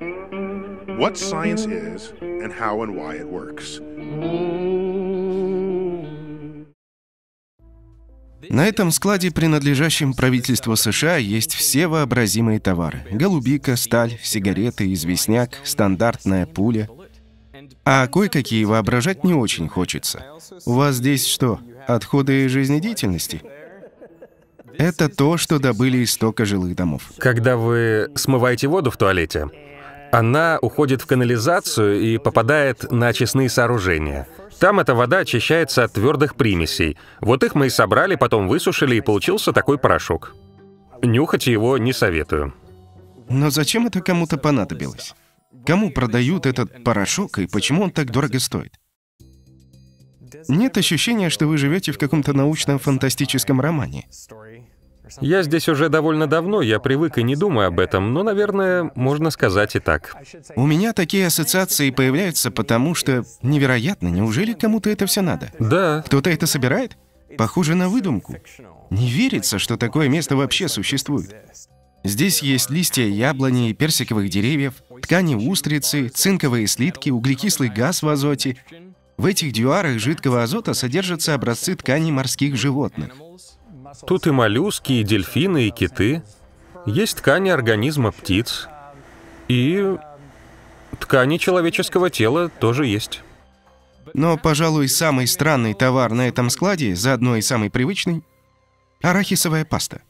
What science is and how and why it works. На этом складе, принадлежащем правительству США, есть все вообразимые товары. Голубика, сталь, сигареты, известняк, стандартная пуля. А кое-какие воображать не очень хочется. У вас здесь что, отходы жизнедеятельности? Это то, что добыли из стока жилых домов. Когда вы смываете воду в туалете, она уходит в канализацию и попадает на очистные сооружения. Там эта вода очищается от твердых примесей. Вот их мы и собрали, потом высушили, и получился такой порошок. Нюхать его не советую. Но зачем это кому-то понадобилось? Кому продают этот порошок и почему он так дорого стоит? Нет ощущения, что вы живете в каком-то научно-фантастическом романе. Я здесь уже довольно давно, я привык и не думаю об этом, но, наверное, можно сказать и так. У меня такие ассоциации появляются потому, что невероятно, неужели кому-то это все надо? Да. Кто-то это собирает? Похоже на выдумку. Не верится, что такое место вообще существует. Здесь есть листья яблони и персиковых деревьев, ткани устрицы, цинковые слитки, углекислый газ в азоте. В этих дюарах жидкого азота содержатся образцы тканей морских животных. Тут и моллюски, и дельфины, и киты. Есть ткани организма птиц. И ткани человеческого тела тоже есть. Но, пожалуй, самый странный товар на этом складе, заодно и самый привычный — арахисовая паста.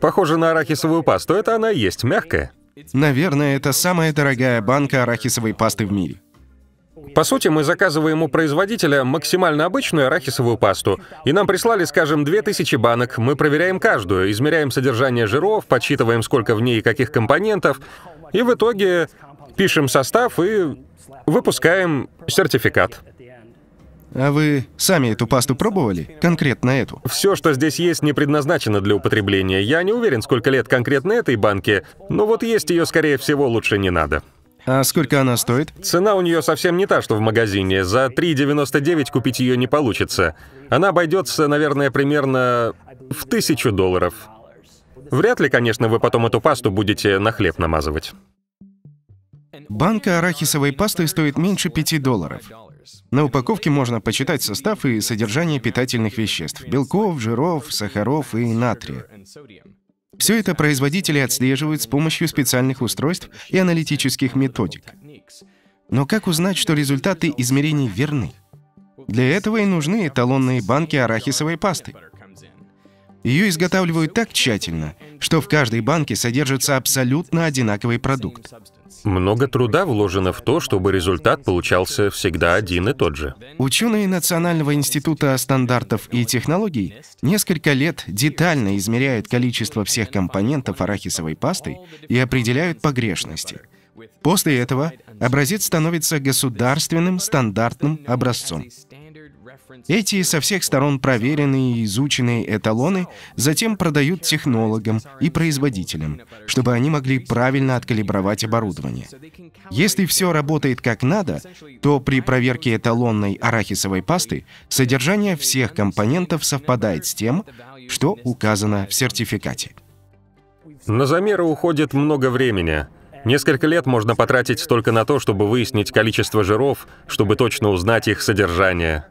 Похоже на арахисовую пасту, это она и есть, мягкая. Наверное, это самая дорогая банка арахисовой пасты в мире. По сути, мы заказываем у производителя максимально обычную арахисовую пасту. И нам прислали, скажем, 2000 банок. Мы проверяем каждую, измеряем содержание жиров, подсчитываем, сколько в ней и каких компонентов. И в итоге пишем состав и выпускаем сертификат. А вы сами эту пасту пробовали? Конкретно эту? Все, что здесь есть, не предназначено для употребления. Я не уверен, сколько лет конкретно этой банке, но вот есть ее, скорее всего, лучше не надо. А сколько она стоит? Цена у нее совсем не та, что в магазине. За 3,99 купить ее не получится. Она обойдется, наверное, примерно в тысячу долларов. Вряд ли, конечно, вы потом эту пасту будете на хлеб намазывать. Банка арахисовой пасты стоит меньше 5 долларов. На упаковке можно почитать состав и содержание питательных веществ – белков, жиров, сахаров и натрия. Все это производители отслеживают с помощью специальных устройств и аналитических методик. Но как узнать, что результаты измерений верны? Для этого и нужны эталонные банки арахисовой пасты. Ее изготавливают так тщательно, что в каждой банке содержится абсолютно одинаковый продукт. Много труда вложено в то, чтобы результат получался всегда один и тот же. Ученые Национального института стандартов и технологий несколько лет детально измеряют количество всех компонентов арахисовой пасты и определяют погрешности. После этого образец становится государственным стандартным образцом. Эти со всех сторон проверенные и изученные эталоны затем продают технологам и производителям, чтобы они могли правильно откалибровать оборудование. Если все работает как надо, то при проверке эталонной арахисовой пасты содержание всех компонентов совпадает с тем, что указано в сертификате. На замеры уходит много времени. Несколько лет можно потратить только на то, чтобы выяснить количество жиров, чтобы точно узнать их содержание.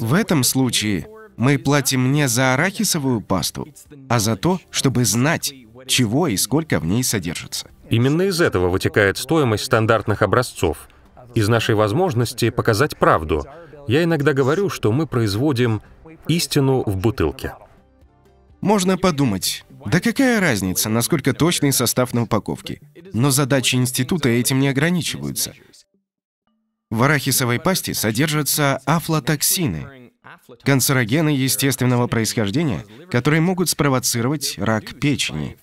В этом случае мы платим не за арахисовую пасту, а за то, чтобы знать, чего и сколько в ней содержится. Именно из этого вытекает стоимость стандартных образцов, из нашей возможности показать правду. Я иногда говорю, что мы производим истину в бутылке. Можно подумать, да какая разница, насколько точный состав на упаковке. Но задачи института этим не ограничиваются — в арахисовой пасте содержатся афлотоксины, канцерогены естественного происхождения, которые могут спровоцировать рак печени.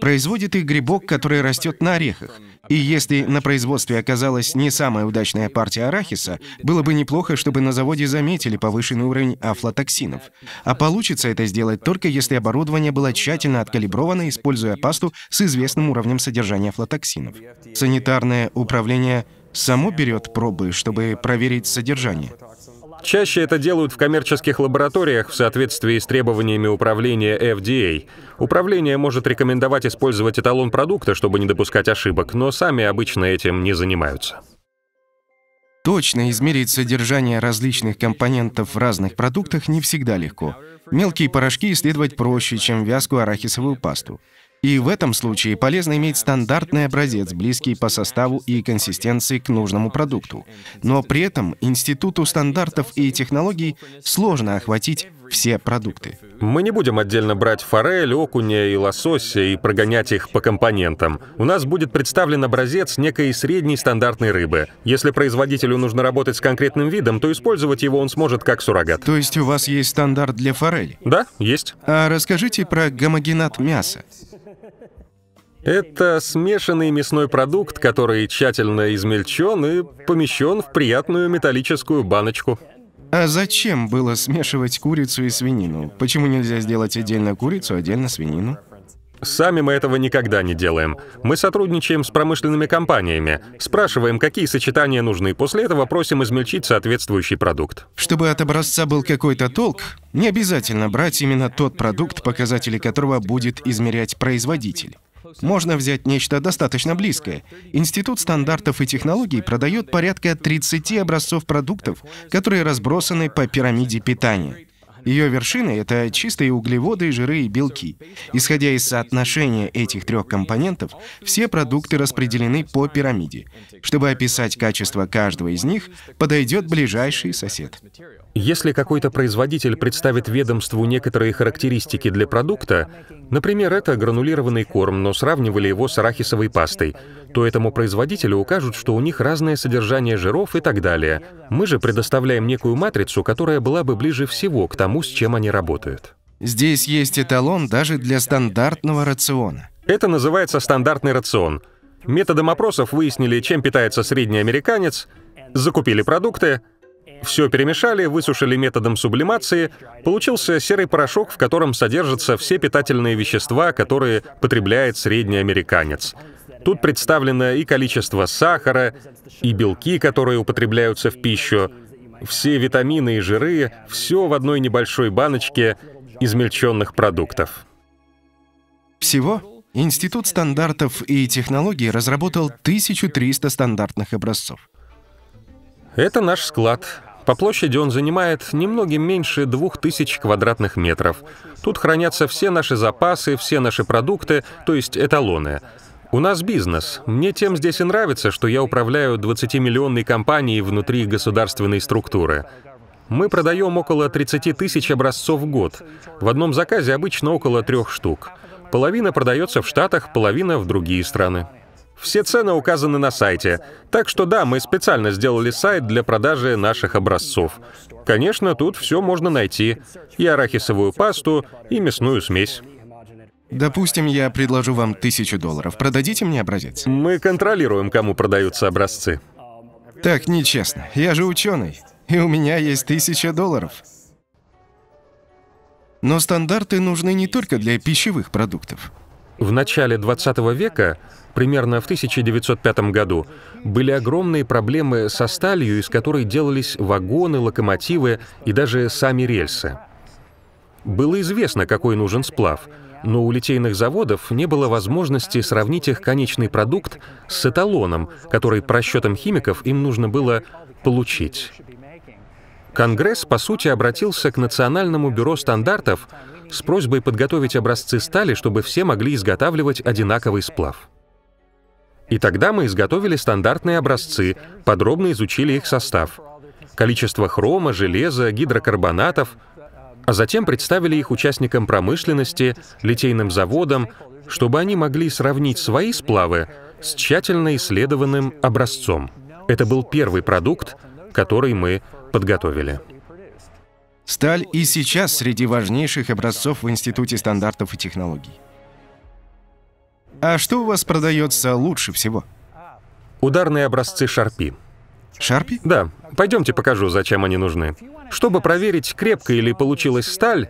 Производит их грибок, который растет на орехах. И если на производстве оказалась не самая удачная партия арахиса, было бы неплохо, чтобы на заводе заметили повышенный уровень афлотоксинов. А получится это сделать только если оборудование было тщательно откалибровано, используя пасту с известным уровнем содержания афлотоксинов. Санитарное управление само берет пробы, чтобы проверить содержание? Чаще это делают в коммерческих лабораториях в соответствии с требованиями управления FDA. Управление может рекомендовать использовать эталон продукта, чтобы не допускать ошибок, но сами обычно этим не занимаются. Точно измерить содержание различных компонентов в разных продуктах не всегда легко. Мелкие порошки исследовать проще, чем вязкую арахисовую пасту. И в этом случае полезно иметь стандартный образец, близкий по составу и консистенции к нужному продукту. Но при этом Институту стандартов и технологий сложно охватить все продукты. Мы не будем отдельно брать форель, окуня и лосося и прогонять их по компонентам. У нас будет представлен образец некой средней стандартной рыбы. Если производителю нужно работать с конкретным видом, то использовать его он сможет как суррогат. То есть у вас есть стандарт для форели? Да, есть. А расскажите про гомогенат мяса. Это смешанный мясной продукт, который тщательно измельчен и помещен в приятную металлическую баночку. А зачем было смешивать курицу и свинину? Почему нельзя сделать отдельно курицу, отдельно свинину? Сами мы этого никогда не делаем. Мы сотрудничаем с промышленными компаниями, спрашиваем, какие сочетания нужны, после этого просим измельчить соответствующий продукт. Чтобы от образца был какой-то толк, не обязательно брать именно тот продукт, показатели которого будет измерять производитель. Можно взять нечто достаточно близкое. Институт стандартов и технологий продает порядка 30 образцов продуктов, которые разбросаны по пирамиде питания. Ее вершиной — это чистые углеводы, жиры и белки. Исходя из соотношения этих трех компонентов, все продукты распределены по пирамиде. Чтобы описать качество каждого из них, подойдет ближайший сосед. Если какой-то производитель представит ведомству некоторые характеристики для продукта, например, это гранулированный корм, но сравнивали его с арахисовой пастой, то этому производителю укажут, что у них разное содержание жиров и так далее. Мы же предоставляем некую матрицу, которая была бы ближе всего к тому, с чем они работают. Здесь есть эталон даже для стандартного рациона. Это называется стандартный рацион. Методом опросов выяснили, чем питается средний американец, закупили продукты — все перемешали, высушили методом сублимации, получился серый порошок, в котором содержатся все питательные вещества, которые потребляет средний американец. Тут представлено и количество сахара, и белки, которые употребляются в пищу, все витамины и жиры, все в одной небольшой баночке измельченных продуктов. Всего Институт стандартов и технологий разработал 1300 стандартных образцов. Это наш склад. По площади он занимает немногим меньше двух тысяч квадратных метров. Тут хранятся все наши запасы, все наши продукты, то есть эталоны. У нас бизнес. Мне тем здесь и нравится, что я управляю 20-миллионной компанией внутри государственной структуры. Мы продаем около 30 тысяч образцов в год. В одном заказе обычно около трех штук. Половина продается в Штатах, половина в другие страны. Все цены указаны на сайте. Так что да, мы специально сделали сайт для продажи наших образцов. Конечно, тут все можно найти. И арахисовую пасту, и мясную смесь. Допустим, я предложу вам тысячу долларов. Продадите мне образец? Мы контролируем, кому продаются образцы. Так нечестно. Я же ученый. И у меня есть тысяча долларов. Но стандарты нужны не только для пищевых продуктов. В начале 20 века, примерно в 1905 году, были огромные проблемы со сталью, из которой делались вагоны, локомотивы и даже сами рельсы. Было известно, какой нужен сплав, но у литейных заводов не было возможности сравнить их конечный продукт с эталоном, который по расчетам химиков им нужно было получить. Конгресс, по сути, обратился к Национальному бюро стандартов с просьбой подготовить образцы стали, чтобы все могли изготавливать одинаковый сплав. И тогда мы изготовили стандартные образцы, подробно изучили их состав, количество хрома, железа, гидрокарбонатов, а затем представили их участникам промышленности, литейным заводам, чтобы они могли сравнить свои сплавы с тщательно исследованным образцом. Это был первый продукт, который мы подготовили. Сталь и сейчас среди важнейших образцов в Институте стандартов и технологий. А что у вас продается лучше всего? Ударные образцы Шарпи. Шарпи? Да. Пойдемте покажу, зачем они нужны. Чтобы проверить, крепко или получилась сталь,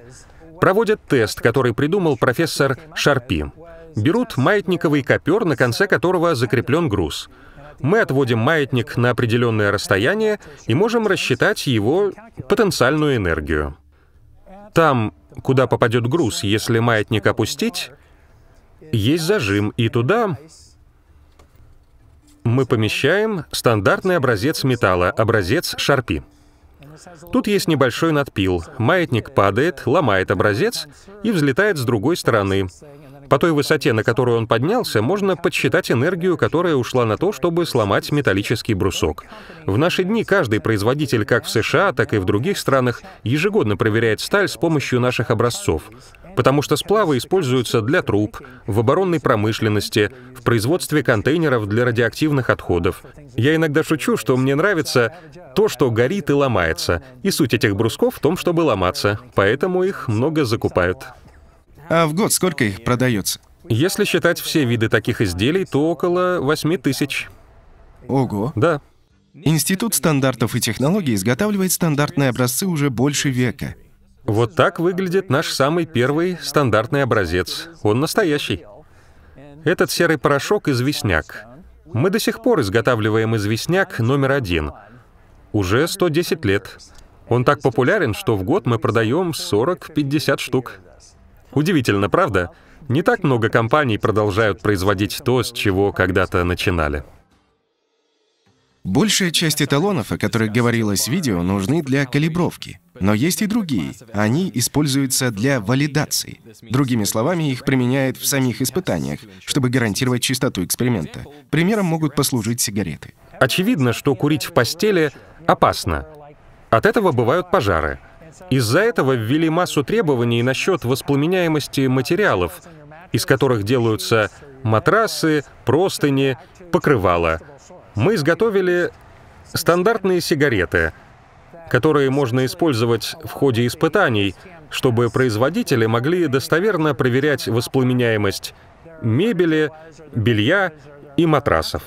проводят тест, который придумал профессор Шарпи. Берут маятниковый копер, на конце которого закреплен груз — мы отводим маятник на определенное расстояние и можем рассчитать его потенциальную энергию. Там, куда попадет груз, если маятник опустить, есть зажим, и туда мы помещаем стандартный образец металла, образец шарпи. Тут есть небольшой надпил. Маятник падает, ломает образец и взлетает с другой стороны. По той высоте, на которую он поднялся, можно подсчитать энергию, которая ушла на то, чтобы сломать металлический брусок. В наши дни каждый производитель как в США, так и в других странах ежегодно проверяет сталь с помощью наших образцов потому что сплавы используются для труб, в оборонной промышленности, в производстве контейнеров для радиоактивных отходов. Я иногда шучу, что мне нравится то, что горит и ломается, и суть этих брусков в том, чтобы ломаться, поэтому их много закупают. А в год сколько их продается? Если считать все виды таких изделий, то около 8 тысяч. Ого. Да. Институт стандартов и технологий изготавливает стандартные образцы уже больше века. Вот так выглядит наш самый первый стандартный образец. Он настоящий. Этот серый порошок — известняк. Мы до сих пор изготавливаем известняк номер один. Уже 110 лет. Он так популярен, что в год мы продаем 40-50 штук. Удивительно, правда? Не так много компаний продолжают производить то, с чего когда-то начинали. Большая часть эталонов, о которых говорилось в видео, нужны для калибровки. Но есть и другие. Они используются для валидации. Другими словами, их применяют в самих испытаниях, чтобы гарантировать чистоту эксперимента. Примером могут послужить сигареты. Очевидно, что курить в постели опасно. От этого бывают пожары — из-за этого ввели массу требований насчет воспламеняемости материалов, из которых делаются матрасы, простыни, покрывала. Мы изготовили стандартные сигареты, которые можно использовать в ходе испытаний, чтобы производители могли достоверно проверять воспламеняемость мебели, белья и матрасов.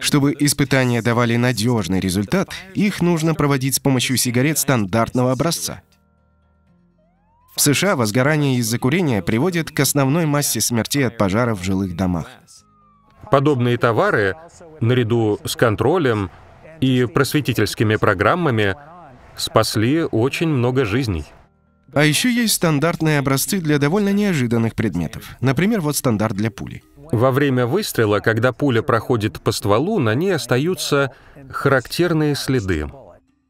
Чтобы испытания давали надежный результат, их нужно проводить с помощью сигарет стандартного образца. В США возгорание из-за курения приводит к основной массе смертей от пожаров в жилых домах. Подобные товары, наряду с контролем и просветительскими программами, спасли очень много жизней. А еще есть стандартные образцы для довольно неожиданных предметов. Например, вот стандарт для пули. Во время выстрела, когда пуля проходит по стволу, на ней остаются характерные следы.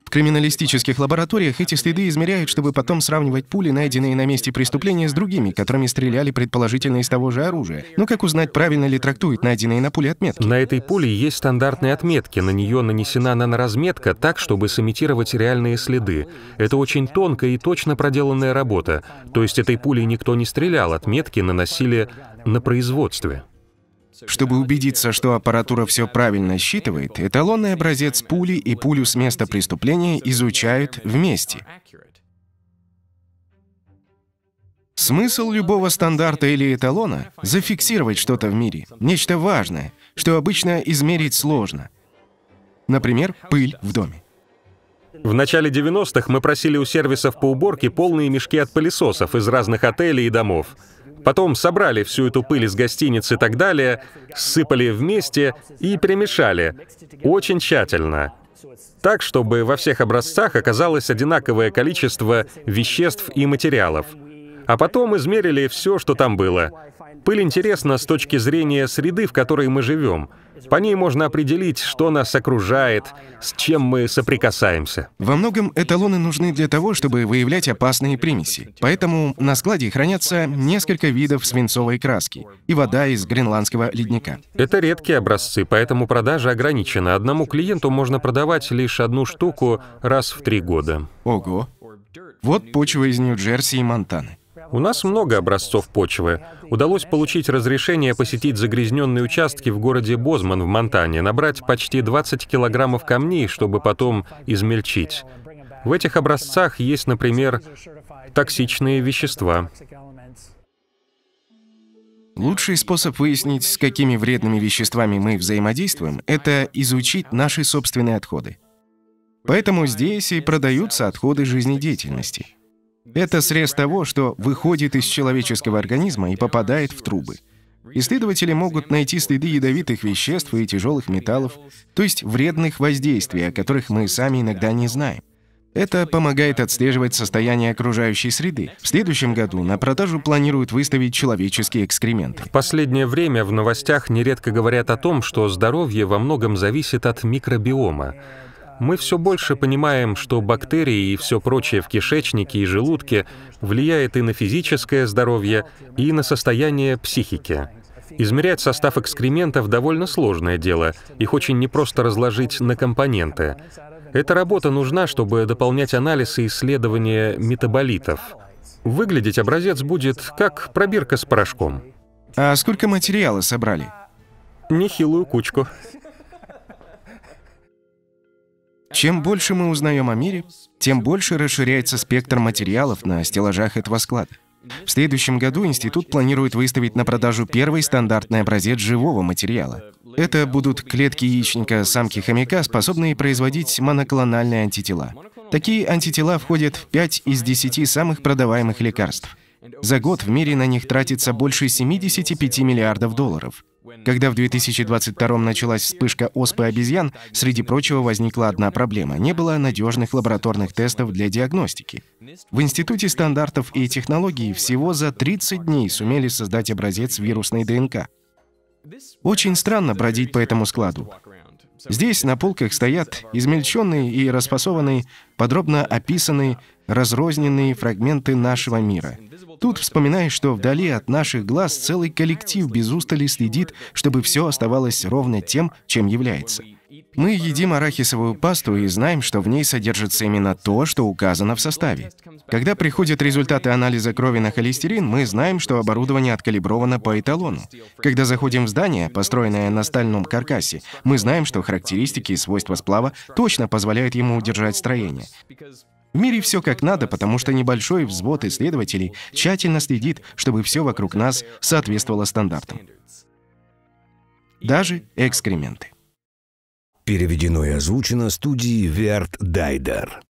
В криминалистических лабораториях эти следы измеряют, чтобы потом сравнивать пули, найденные на месте преступления, с другими, которыми стреляли предположительно из того же оружия. Но как узнать, правильно ли трактуют найденные на пуле отметки? На этой пуле есть стандартные отметки, на нее нанесена наноразметка так, чтобы сымитировать реальные следы. Это очень тонкая и точно проделанная работа, то есть этой пулей никто не стрелял, отметки наносили на производстве. Чтобы убедиться, что аппаратура все правильно считывает, эталонный образец пули и пулю с места преступления изучают вместе. Смысл любого стандарта или эталона — зафиксировать что-то в мире, нечто важное, что обычно измерить сложно. Например, пыль в доме. В начале 90-х мы просили у сервисов по уборке полные мешки от пылесосов из разных отелей и домов. Потом собрали всю эту пыль из гостиницы и так далее, сыпали вместе и перемешали. Очень тщательно. Так, чтобы во всех образцах оказалось одинаковое количество веществ и материалов. А потом измерили все, что там было. Пыль интересна с точки зрения среды, в которой мы живем. По ней можно определить, что нас окружает, с чем мы соприкасаемся. Во многом эталоны нужны для того, чтобы выявлять опасные примеси. Поэтому на складе хранятся несколько видов свинцовой краски и вода из гренландского ледника. Это редкие образцы, поэтому продажа ограничена. Одному клиенту можно продавать лишь одну штуку раз в три года. Ого. Вот почва из Нью-Джерси и Монтаны. У нас много образцов почвы. Удалось получить разрешение посетить загрязненные участки в городе Бозман в Монтане, набрать почти 20 килограммов камней, чтобы потом измельчить. В этих образцах есть, например, токсичные вещества. Лучший способ выяснить, с какими вредными веществами мы взаимодействуем, это изучить наши собственные отходы. Поэтому здесь и продаются отходы жизнедеятельности — это срез того, что выходит из человеческого организма и попадает в трубы. Исследователи могут найти следы ядовитых веществ и тяжелых металлов, то есть вредных воздействий, о которых мы сами иногда не знаем. Это помогает отслеживать состояние окружающей среды. В следующем году на продажу планируют выставить человеческие экскременты. В последнее время в новостях нередко говорят о том, что здоровье во многом зависит от микробиома мы все больше понимаем, что бактерии и все прочее в кишечнике и желудке влияет и на физическое здоровье, и на состояние психики. Измерять состав экскрементов довольно сложное дело, их очень непросто разложить на компоненты. Эта работа нужна, чтобы дополнять анализы и исследования метаболитов. Выглядеть образец будет как пробирка с порошком. А сколько материала собрали? Нехилую кучку. Чем больше мы узнаем о мире, тем больше расширяется спектр материалов на стеллажах этого склада. В следующем году институт планирует выставить на продажу первый стандартный образец живого материала. Это будут клетки яичника самки хомяка, способные производить моноклональные антитела. Такие антитела входят в 5 из 10 самых продаваемых лекарств. За год в мире на них тратится больше 75 миллиардов долларов. Когда в 2022 началась вспышка оспы обезьян, среди прочего возникла одна проблема – не было надежных лабораторных тестов для диагностики. В Институте стандартов и технологий всего за 30 дней сумели создать образец вирусной ДНК. Очень странно бродить по этому складу. Здесь на полках стоят измельченные и распасованные, подробно описанные разрозненные фрагменты нашего мира. Тут вспоминаешь, что вдали от наших глаз целый коллектив без устали следит, чтобы все оставалось ровно тем, чем является. Мы едим арахисовую пасту и знаем, что в ней содержится именно то, что указано в составе. Когда приходят результаты анализа крови на холестерин, мы знаем, что оборудование откалибровано по эталону. Когда заходим в здание, построенное на стальном каркасе, мы знаем, что характеристики и свойства сплава точно позволяют ему удержать строение. В мире все как надо, потому что небольшой взвод исследователей тщательно следит, чтобы все вокруг нас соответствовало стандартам. Даже экскременты. Переведено и озвучено студией Верт Дайдер.